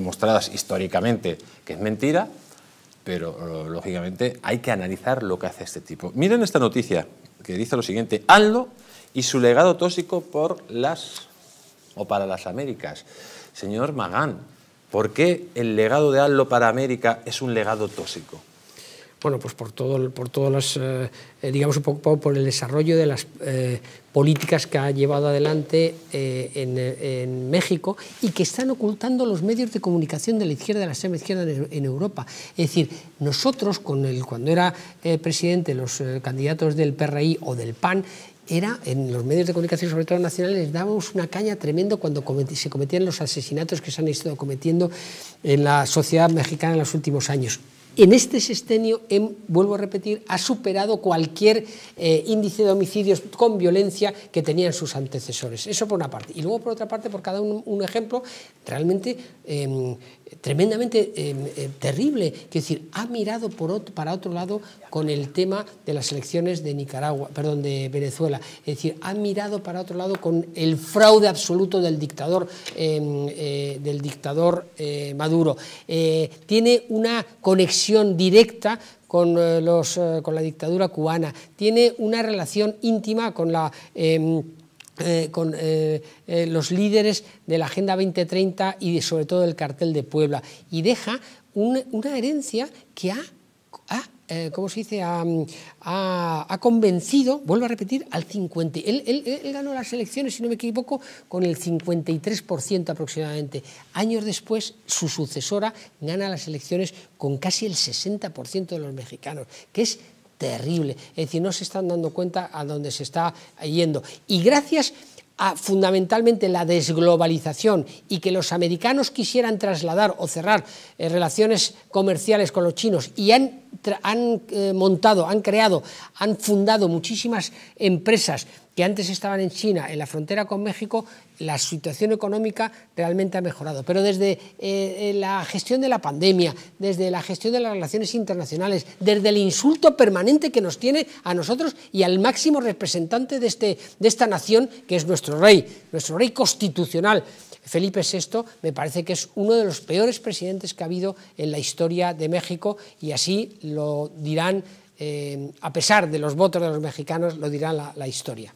demostradas históricamente que es mentira, pero eh, lógicamente hay que analizar lo que hace este tipo. Miren esta noticia que dice lo siguiente, Aldo y su legado tóxico por las o para las Américas. Señor Magán, ¿por qué el legado de Aldo para América es un legado tóxico? bueno, pues por todo, por todas las, eh, eh, digamos un poco por el desarrollo de las eh, políticas que ha llevado adelante en, México y que están ocultando los medios de comunicación de la izquierda, de la extrema izquierda en, Europa. Es decir, nosotros, con el, cuando era presidente, los candidatos del PRI o del PAN, era, en los medios de comunicación, sobre todo nacionales, dábamos una caña tremendo cuando se cometían los asesinatos que se han estado cometiendo en la sociedad mexicana en los últimos años. En este sextenio, vuelvo a repetir, ha superado cualquier eh, índice de homicidios con violencia que tenían sus antecesores. Eso por una parte. Y luego, por otra parte, por cada un, ejemplo realmente em, tremendamente em, eh, terrible. es decir, ha mirado para otro lado con el tema de las elecciones de Nicaragua, perdón, de Venezuela. Es decir, ha mirado para otro lado con el fraude absoluto del dictador, em, eh, del dictador Maduro. tiene una conexión directa con, eh, los, eh, con la dictadura cubana, tiene una relación íntima con la... Em, eh, con los líderes de la Agenda 2030 y sobre todo del cartel de Puebla, y deja una herencia que ha eh, ¿cómo se dice?, ha, convencido, vuelvo a repetir, al 50. Él, él, ganó las elecciones, si no me equivoco, con el 53% aproximadamente. Años después, su sucesora gana las elecciones con casi el 60% de los mexicanos, que es terrible. Es decir, no se están dando cuenta a dónde se está yendo. Y gracias a fundamentalmente la desglobalización y que los americanos quisieran trasladar o cerrar eh, relaciones comerciales con los chinos y han, eh, montado, han creado, han fundado muchísimas empresas que antes estaban en China, en la frontera con México, la situación económica realmente ha mejorado. Pero desde eh, eh, la gestión de la pandemia, desde la gestión de las relaciones internacionales, desde el insulto permanente que nos tiene a nosotros y al máximo representante de, este, de esta nación, que es nuestro rey, nuestro rey constitucional. Felipe VI me parece que es uno de los peores presidentes que ha habido en la historia de México y así lo dirán eh, a pesar de los votos de los mexicanos, lo dirá la, historia.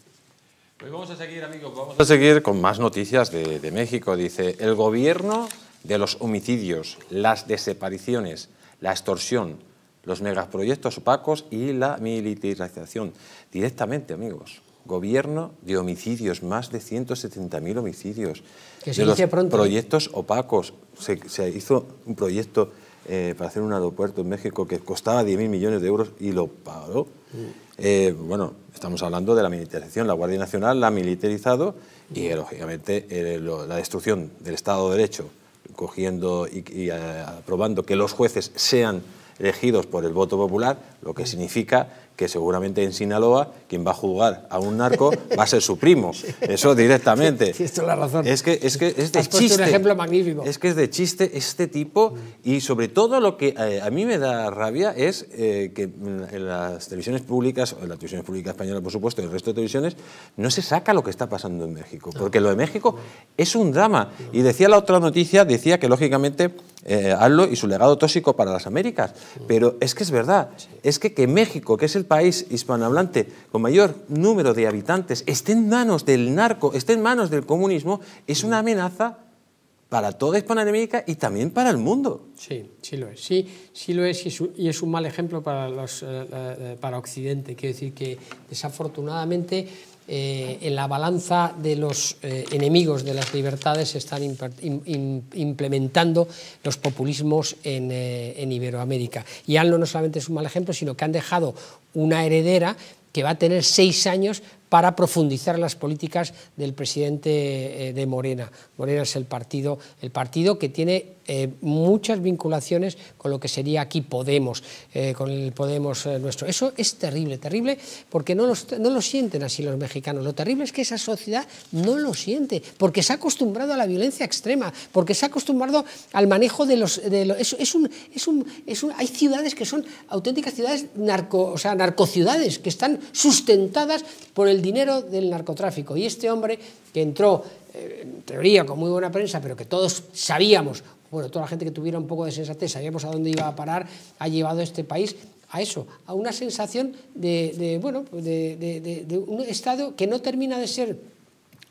Pues vamos a seguir, amigos, vamos a seguir con más noticias de, México. Dice, el gobierno de los homicidios, las desapariciones, la extorsión, los megaproyectos opacos y la militarización. Directamente, amigos. Gobierno de homicidios, más de 170.000 homicidios. Que se de pronto. ¿eh? Proyectos opacos. se hizo un proyecto eh, para hacer un aeropuerto en México que costaba 10.000 millones de euros y lo pagó. Mm. Eh, bueno, estamos hablando de la militarización. La Guardia Nacional la ha militarizado y, eh, lógicamente, la destrucción del Estado de Derecho, cogiendo y aprobando que los jueces sean elegidos por el voto popular, lo que significa que seguramente en Sinaloa quien va a juzgar a un narco va a ser su primo. Eso directamente. Sí, es la razón. Es que es, de chiste. Es que es de chiste este tipo y sobre todo lo que eh, a mí me da rabia es eh, que en las televisiones públicas, en las televisiones públicas españolas por supuesto, y el resto de televisiones, no se saca lo que está pasando en México. Porque lo de México es un drama. Y decía la otra noticia, decía que lógicamente eh, y su legado tóxico para las Américas. Pero es que es verdad, es que que México, que es el país hispanohablante con mayor número de habitantes, esté en manos del narco, esté en manos del comunismo, es una amenaza para toda Hispanoamérica y también para el mundo. Sí, sí lo es. Sí, sí lo es y es, un mal ejemplo para, los, eh, eh, para Occidente. Quiero decir que desafortunadamente eh, en la balanza de los eh, enemigos de las libertades se están implementando los populismos en, eh, Iberoamérica. Y ALNO no solamente es un mal ejemplo, sino que han dejado una heredera que va a tener seis años para profundizar las políticas del presidente de Morena. Morena es el partido, el partido que tiene eh, muchas vinculaciones con lo que sería aquí Podemos, eh, con el Podemos eh, nuestro. Eso es terrible, terrible, porque no, no lo sienten así los mexicanos. Lo terrible es que esa sociedad no lo siente, porque se ha acostumbrado a la violencia extrema, porque se ha acostumbrado al manejo de los... un, es, hay ciudades que son auténticas ciudades, narco, o sea, narcociudades, que están sustentadas por el dinero del narcotráfico. Y este hombre que entró en teoría con muy buena prensa, pero que todos sabíamos bueno, toda la gente que tuviera un poco de sensatez, sabíamos a dónde iba a parar, ha llevado este país a eso, a una sensación de, bueno, pues de un Estado que no termina de ser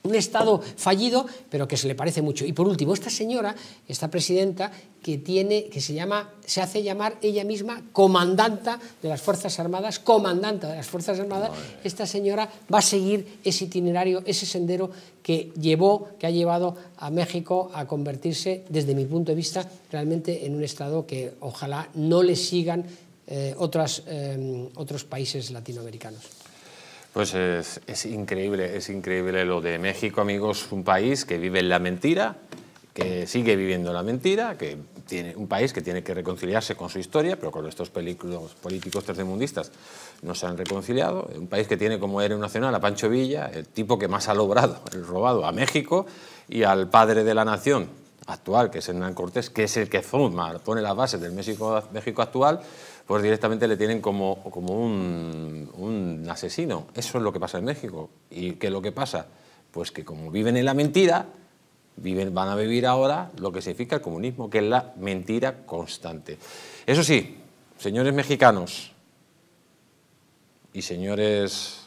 un Estado fallido, pero que se le parece mucho. Y por último, esta señora, esta presidenta, que, tiene, que se, llama, se hace llamar ella misma comandanta de las Fuerzas Armadas, comandanta de las Fuerzas Armadas, esta señora va a seguir ese itinerario, ese sendero que llevó, que ha llevado a México a convertirse, desde mi punto de vista, realmente en un Estado que ojalá no le sigan eh, eh, otros países latinoamericanos. Pues es, increíble, es increíble lo de México, amigos, un país que vive en la mentira, que sigue viviendo la mentira, que tiene un país que tiene que reconciliarse con su historia, pero con estos políticos tercermundistas no se han reconciliado, un país que tiene como héroe nacional a Pancho Villa, el tipo que más ha logrado, el robado a México y al padre de la nación actual, que es Hernán Cortés, que es el que forma, pone las bases del México, México actual, pues directamente le tienen como, como un, un asesino. Eso es lo que pasa en México. ¿Y qué es lo que pasa? Pues que como viven en la mentira, Viven, van a vivir ahora lo que significa el comunismo, que es la mentira constante. Eso sí, señores mexicanos y señores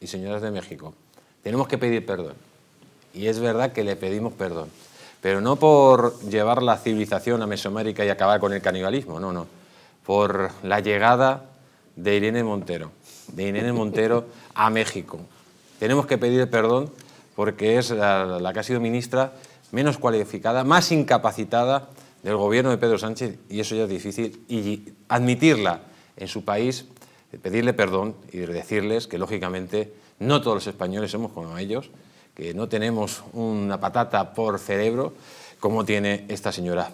y señoras de México, tenemos que pedir perdón. Y es verdad que le pedimos perdón, pero no por llevar la civilización a Mesoamérica y acabar con el canibalismo, no, no por la llegada de Irene Montero, de Irene Montero a México. Tenemos que pedir perdón porque es la, la que ha sido ministra menos cualificada, más incapacitada del gobierno de Pedro Sánchez y eso ya es difícil. Y admitirla en su país, pedirle perdón y decirles que lógicamente no todos los españoles somos como ellos, que no tenemos una patata por cerebro como tiene esta señora.